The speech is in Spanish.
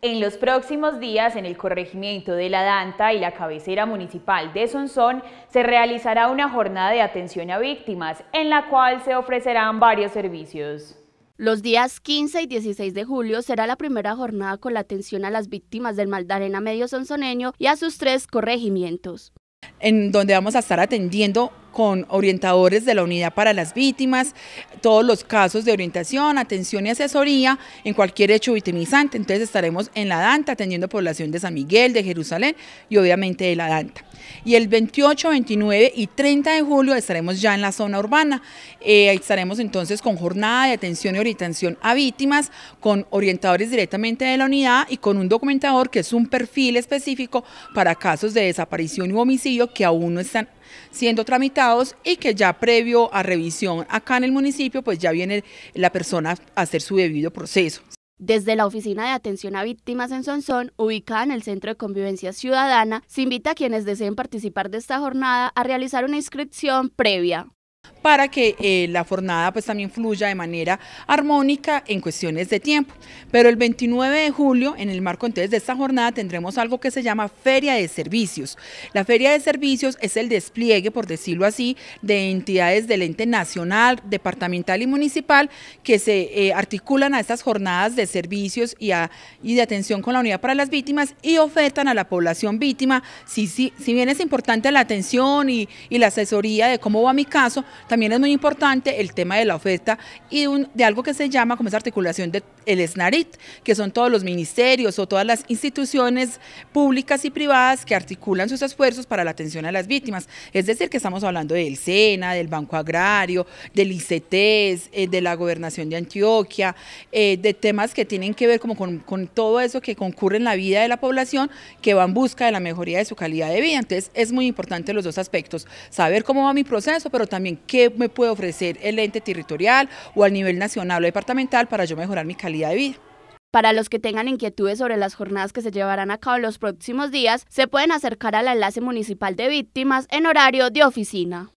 En los próximos días, en el corregimiento de La Danta y la cabecera municipal de Sonsón, se realizará una jornada de atención a víctimas, en la cual se ofrecerán varios servicios. Los días 15 y 16 de julio será la primera jornada con la atención a las víctimas del maldarena Medio Sonsoneño y a sus tres corregimientos. En donde vamos a estar atendiendo con orientadores de la Unidad para las Víctimas, todos los casos de orientación, atención y asesoría en cualquier hecho victimizante. Entonces estaremos en la Danta atendiendo población de San Miguel, de Jerusalén y obviamente de la Danta. Y el 28, 29 y 30 de julio estaremos ya en la zona urbana. Eh, estaremos entonces con jornada de atención y orientación a víctimas, con orientadores directamente de la unidad y con un documentador que es un perfil específico para casos de desaparición y homicidio que aún no están siendo tramitados y que ya previo a revisión acá en el municipio, pues ya viene la persona a hacer su debido proceso. Desde la Oficina de Atención a Víctimas en Sonsón, ubicada en el Centro de Convivencia Ciudadana, se invita a quienes deseen participar de esta jornada a realizar una inscripción previa para que eh, la jornada pues también fluya de manera armónica en cuestiones de tiempo. Pero el 29 de julio, en el marco entonces de esta jornada, tendremos algo que se llama Feria de Servicios. La Feria de Servicios es el despliegue, por decirlo así, de entidades del ente nacional, departamental y municipal que se eh, articulan a estas jornadas de servicios y, de atención con la unidad para las víctimas y ofertan a la población víctima. Si, si, si bien es importante la atención y, y la asesoría de cómo va mi caso, también también es muy importante el tema de la oferta y de algo que se llama como esa articulación del el SNARIT, que son todos los ministerios o todas las instituciones públicas y privadas que articulan sus esfuerzos para la atención a las víctimas. Es decir, que estamos hablando del SENA, del Banco Agrario, del ICTES, eh, de la Gobernación de Antioquia, eh, de temas que tienen que ver como con, con todo eso que concurre en la vida de la población que va en busca de la mejoría de su calidad de vida. Entonces es muy importante los dos aspectos, saber cómo va mi proceso, pero también qué qué me puede ofrecer el ente territorial o al nivel nacional o departamental para yo mejorar mi calidad de vida. Para los que tengan inquietudes sobre las jornadas que se llevarán a cabo en los próximos días, se pueden acercar al enlace municipal de víctimas en horario de oficina.